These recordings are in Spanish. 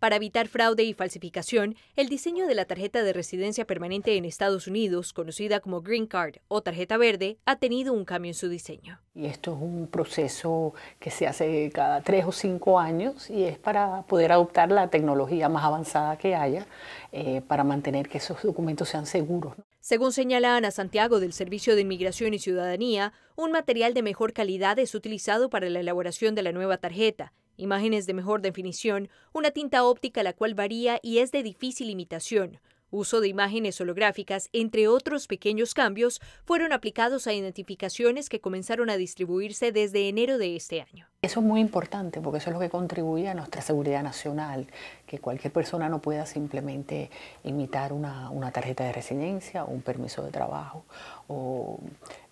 Para evitar fraude y falsificación, el diseño de la tarjeta de residencia permanente en Estados Unidos, conocida como Green Card o tarjeta verde, ha tenido un cambio en su diseño. Y esto es un proceso que se hace cada tres o cinco años y es para poder adoptar la tecnología más avanzada que haya eh, para mantener que esos documentos sean seguros. Según señala Ana Santiago del Servicio de Inmigración y Ciudadanía, un material de mejor calidad es utilizado para la elaboración de la nueva tarjeta imágenes de mejor definición, una tinta óptica la cual varía y es de difícil imitación, uso de imágenes holográficas, entre otros pequeños cambios, fueron aplicados a identificaciones que comenzaron a distribuirse desde enero de este año. Eso es muy importante porque eso es lo que contribuye a nuestra seguridad nacional, que cualquier persona no pueda simplemente imitar una, tarjeta de residencia, o un permiso de trabajo o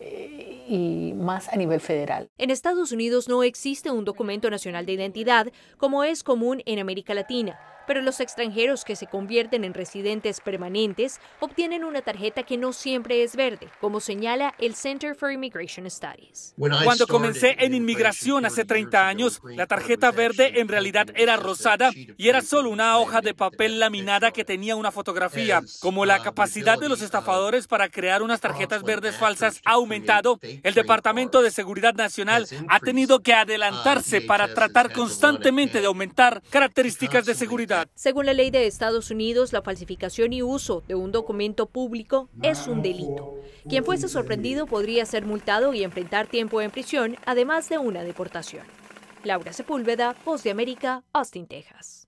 eh, y más a nivel federal. En Estados Unidos no existe un documento nacional de identidad como es común en América Latina pero los extranjeros que se convierten en residentes permanentes obtienen una tarjeta que no siempre es verde, como señala el Center for Immigration Studies. Cuando comencé en inmigración hace 30 años, la tarjeta verde en realidad era rosada y era solo una hoja de papel laminada que tenía una fotografía. Como la capacidad de los estafadores para crear unas uh, tarjetas verdes falsas ha aumentado, el Departamento de Seguridad Nacional ha tenido que uh, adelantarse para tratar constantemente de aumentar características de seguridad según la ley de Estados Unidos, la falsificación y uso de un documento público es un delito. Quien fuese sorprendido podría ser multado y enfrentar tiempo en prisión, además de una deportación. Laura Sepúlveda, Voz de América, Austin, Texas.